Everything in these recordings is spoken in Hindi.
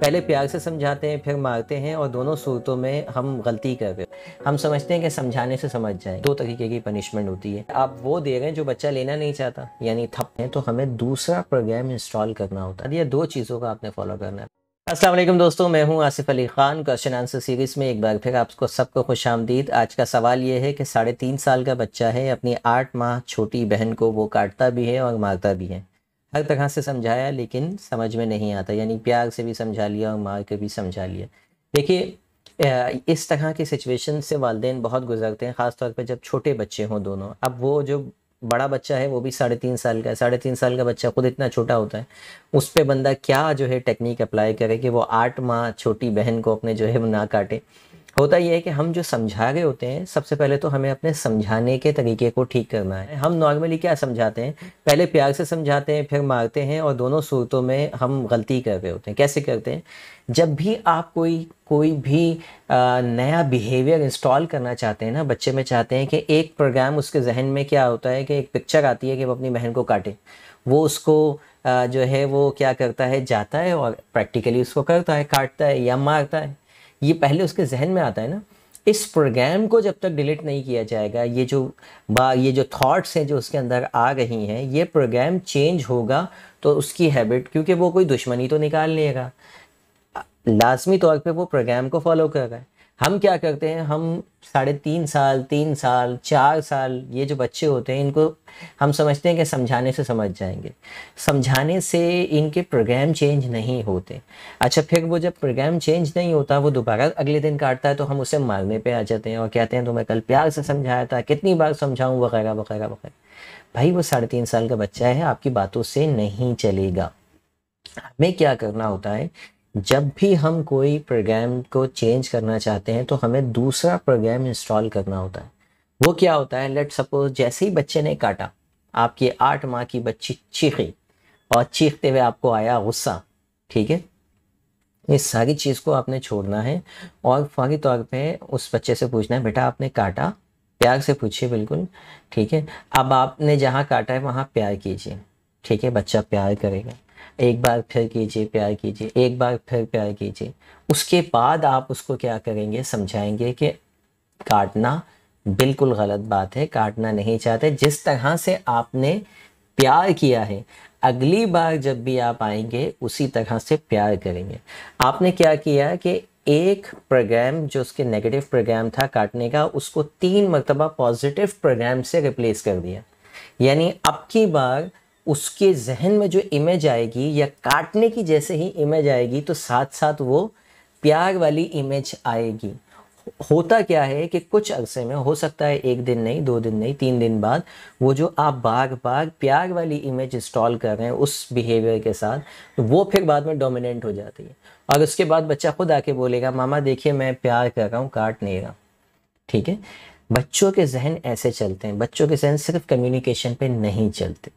पहले प्यार से समझाते हैं फिर मारते हैं और दोनों सूरतों में हम गलती कर रहे हैं हम समझते हैं कि समझाने से समझ जाए दो तरीके की पनिशमेंट होती है आप वो दे रहे हैं जो बच्चा लेना नहीं चाहता यानी थप है तो हमें दूसरा प्रोग्राम इंस्टॉल करना होता है यह दो चीज़ों का आपने फॉलो करना है असलम दोस्तों मैं हूं Asif Ali Khan question answer series में एक बार फिर आपको सबको खुश आमदीद आज का सवाल ये है कि साढ़े तीन साल का बच्चा है अपनी आठ माह छोटी बहन को वो काटता भी है और मारता भी है हर तरह से समझाया लेकिन समझ में नहीं आता यानी प्यार से भी समझा लिया और मार के भी समझा लिया देखिए इस तरह की सिचुएशन से वालदे बहुत गुजरते हैं ख़ासतौर पर जब छोटे बच्चे हों दोनों अब वो जो बड़ा बच्चा है वो भी साढ़े तीन साल का है साढ़े तीन साल का बच्चा खुद इतना छोटा होता है उस पर बंदा क्या जो है टेक्निक अप्लाई करे कि वो आठ माह छोटी बहन को अपने जो है ना काटे होता यह है कि हम जो समझा रहे होते हैं सबसे पहले तो हमें अपने समझाने के तरीके को ठीक करना है हम नॉर्मली क्या समझाते हैं पहले प्यार से समझाते हैं फिर मारते हैं और दोनों सूरतों में हम गलती कर रहे होते हैं कैसे करते हैं जब भी आप कोई कोई भी आ, नया बिहेवियर इंस्टॉल करना चाहते हैं ना बच्चे में चाहते हैं कि एक प्रोग्राम उसके जहन में क्या होता है कि एक पिक्चर आती है कि वो अपनी बहन को काटे वो उसको आ, जो है वो क्या करता है जाता है और प्रैक्टिकली उसको करता है काटता है या मारता है ये पहले उसके जहन में आता है ना इस प्रोग्राम को जब तक डिलीट नहीं किया जाएगा ये जो बा ये जो थॉट्स हैं जो उसके अंदर आ रही हैं ये प्रोग्राम चेंज होगा तो उसकी हैबिट क्योंकि वो कोई दुश्मनी तो निकाल लेगा लाजमी तौर पे वो प्रोग्राम को फॉलो कर रहा है हम क्या करते हैं हम साढ़े तीन साल तीन साल चार साल ये जो बच्चे होते हैं इनको हम समझते हैं कि समझाने से समझ जाएंगे समझाने से इनके प्रोग्राम चेंज नहीं होते अच्छा फिर वो जब प्रोग्राम चेंज नहीं होता वो दोबारा अगले दिन काटता है तो हम उसे मारने पे आ जाते हैं और कहते हैं तो मैं कल प्यार से समझाया था कितनी बार समझाऊँ वगैरह वगैरह वगैरह भाई वो साढ़े तीन साल का बच्चा है आपकी बातों से नहीं चलेगा हमें क्या करना होता है जब भी हम कोई प्रोग्राम को चेंज करना चाहते हैं तो हमें दूसरा प्रोग्राम इंस्टॉल करना होता है वो क्या होता है लेट सपोज जैसे ही बच्चे ने काटा आपकी आठ माह की बच्ची चीखी और चीखते हुए आपको आया गुस्सा ठीक है इस सारी चीज़ को आपने छोड़ना है और फौरी तौर पे उस बच्चे से पूछना है बेटा आपने काटा प्यार से पूछिए बिल्कुल ठीक है अब आपने जहाँ काटा है वहाँ प्यार कीजिए ठीक है बच्चा प्यार करेगा एक बार फिर कीजिए प्यार कीजिए एक बार फिर प्यार कीजिए उसके बाद आप उसको क्या करेंगे समझाएंगे कि काटना बिल्कुल गलत बात है काटना नहीं चाहते जिस तरह से आपने प्यार किया है अगली बार जब भी आप आएंगे उसी तरह से प्यार करेंगे आपने क्या किया कि एक प्रोग्राम जो उसके नेगेटिव प्रोग्राम था काटने का उसको तीन मरतबा पॉजिटिव प्रोग्राम से रिप्लेस कर दिया यानी अब की बार उसके जहन में जो इमेज आएगी या काटने की जैसे ही इमेज आएगी तो साथ साथ वो प्यार वाली इमेज आएगी होता क्या है कि कुछ अरसे में हो सकता है एक दिन नहीं दो दिन नहीं तीन दिन बाद वो जो आप बार बार प्यार वाली इमेज इंस्टॉल कर रहे हैं उस बिहेवियर के साथ तो वो फिर बाद में डोमिनेंट हो जाती है और उसके बाद बच्चा खुद आके बोलेगा मामा देखिए मैं प्यार कर रहा हूँ काट नहीं रहा ठीक है बच्चों के जहन ऐसे चलते हैं बच्चों के जहन सिर्फ कम्युनिकेशन पे नहीं चलते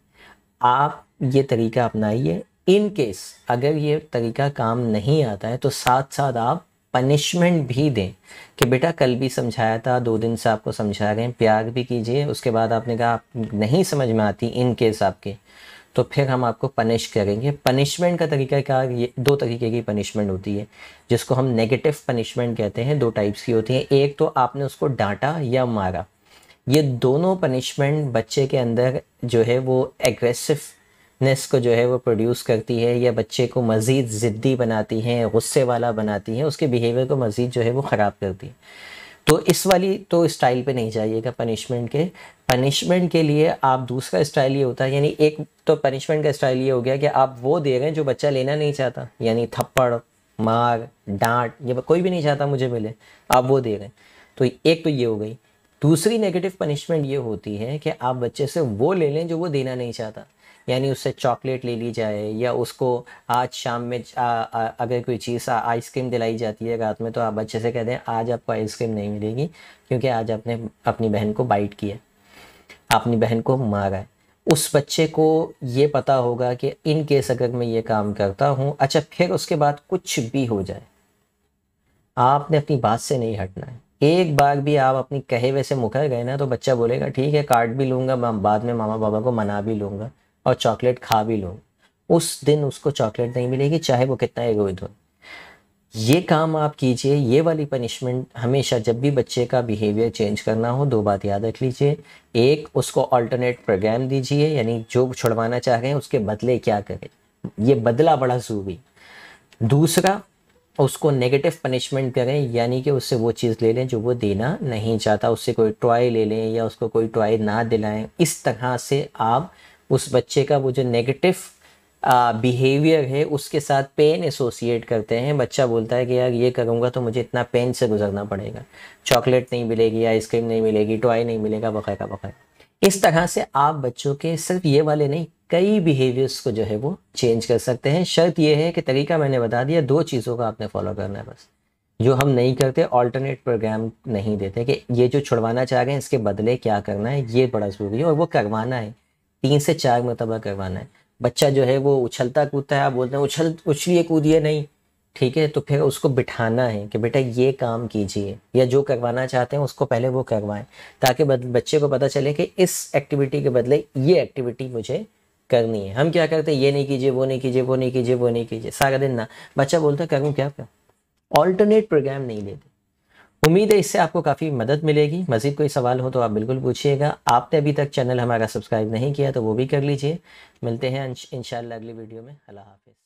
आप ये तरीका अपनाइए इन केस अगर ये तरीका काम नहीं आता है तो साथ साथ आप पनिशमेंट भी दें कि बेटा कल भी समझाया था दो दिन से आपको समझा रहे हैं प्यार भी कीजिए उसके बाद आपने कहा आप नहीं समझ में आती इन केस आपके तो फिर हम आपको पनिश करेंगे पनिशमेंट का तरीका क्या ये दो तरीके की पनिशमेंट होती है जिसको हम नेगेटिव पनिशमेंट कहते हैं दो टाइप्स की होती है एक तो आपने उसको डांटा या मारा ये दोनों पनिशमेंट बच्चे के अंदर जो है वो एग्रेसिवनेस को जो है वो प्रोड्यूस करती है या बच्चे को मज़ीद ज़िद्दी बनाती हैं गुस्से वाला बनाती हैं उसके बिहेवियर को मज़ीद जो है वो ख़राब करती है तो इस वाली तो स्टाइल पे नहीं जाइएगा पनिशमेंट के पनिशमेंट के लिए आप दूसरा स्टाइल ये होता है यानी एक तो पनिशमेंट का स्टाइल ये हो गया कि आप वो दे रहे हैं जो बच्चा लेना नहीं चाहता यानी थप्पड़ मार डांट ये कोई भी नहीं चाहता मुझे मिले आप वो दे रहे हैं तो एक तो ये हो गई दूसरी नेगेटिव पनिशमेंट ये होती है कि आप बच्चे से वो ले लें जो वो देना नहीं चाहता यानी उससे चॉकलेट ले ली जाए या उसको आज शाम में आ, आ, अगर कोई चीज़ आइसक्रीम दिलाई जाती है रात में तो आप बच्चे से कह दें आज आपको आइसक्रीम नहीं मिलेगी क्योंकि आज आपने अपनी बहन को बाइट किया अपनी बहन को मारा है उस बच्चे को ये पता होगा कि इन केस अगर मैं ये काम करता हूँ अच्छा फिर उसके बाद कुछ भी हो जाए आपने अपनी बात से नहीं हटना है एक बार भी आप अपनी कहे वे से मुकर गए ना तो बच्चा बोलेगा ठीक है काट भी लूँगा बाद में मामा बाबा को मना भी लूँगा और चॉकलेट खा भी लूँगा उस दिन उसको चॉकलेट नहीं मिलेगी चाहे वो कितना एगोइड हो ये काम आप कीजिए ये वाली पनिशमेंट हमेशा जब भी बच्चे का बिहेवियर चेंज करना हो दो बात याद रख लीजिए एक उसको अल्टरनेट प्रोग्राम दीजिए यानी जो छुड़वाना चाह रहे हैं उसके बदले क्या करें ये बदला बड़ा ज़रूरी दूसरा उसको नेगेटिव पनिशमेंट करें यानी कि उससे वो चीज़ ले लें जो वो देना नहीं चाहता उससे कोई टॉय ले लें या उसको कोई टॉय ना दिलाएं इस तरह से आप उस बच्चे का वो जो नेगेटिव बिहेवियर है उसके साथ पेन एसोसिएट करते हैं बच्चा बोलता है कि यार ये करूँगा तो मुझे इतना पेन से गुजरना पड़ेगा चॉकलेट नहीं मिलेगी आइसक्रीम नहीं मिलेगी टॉय नहीं मिलेगा का वगैरह इस तरह से आप बच्चों के सिर्फ ये वाले नहीं कई बिहेवियर्स को जो है वो चेंज कर सकते हैं शर्त यह है कि तरीका मैंने बता दिया दो चीज़ों का आपने फॉलो करना है बस जो हम नहीं करते ऑल्टरनेट प्रोग्राम नहीं देते कि ये जो छुड़वाना चाह रहे हैं इसके बदले क्या करना है ये बड़ा ज़रूरी है और वो करवाना है तीन से चार मरतबा करवाना है बच्चा जो है वो उछलता कूदता है आप बोलते हैं उछल उछलिए कूदिए नहीं ठीक है तो फिर उसको बिठाना है कि बेटा ये काम कीजिए या जो करवाना चाहते हैं उसको पहले वो करवाएं ताकि बच्चे को पता चले कि इस एक्टिविटी के बदले ये एक्टिविटी मुझे करनी है हम क्या करते हैं ये नहीं कीजिए वो नहीं कीजिए वो नहीं कीजिए वो नहीं कीजिए सारा दिन ना बच्चा बोलता करूँ क्या क्या ऑल्टरनेट प्रोग्राम नहीं देते उम्मीद है इससे आपको काफ़ी मदद मिलेगी मज़ीद कोई सवाल हो तो आप बिल्कुल पूछिएगा आपने अभी तक चैनल हमारा सब्सक्राइब नहीं किया तो वो भी कर लीजिए मिलते हैं इन अगली वीडियो में अल्लाह हाफिज़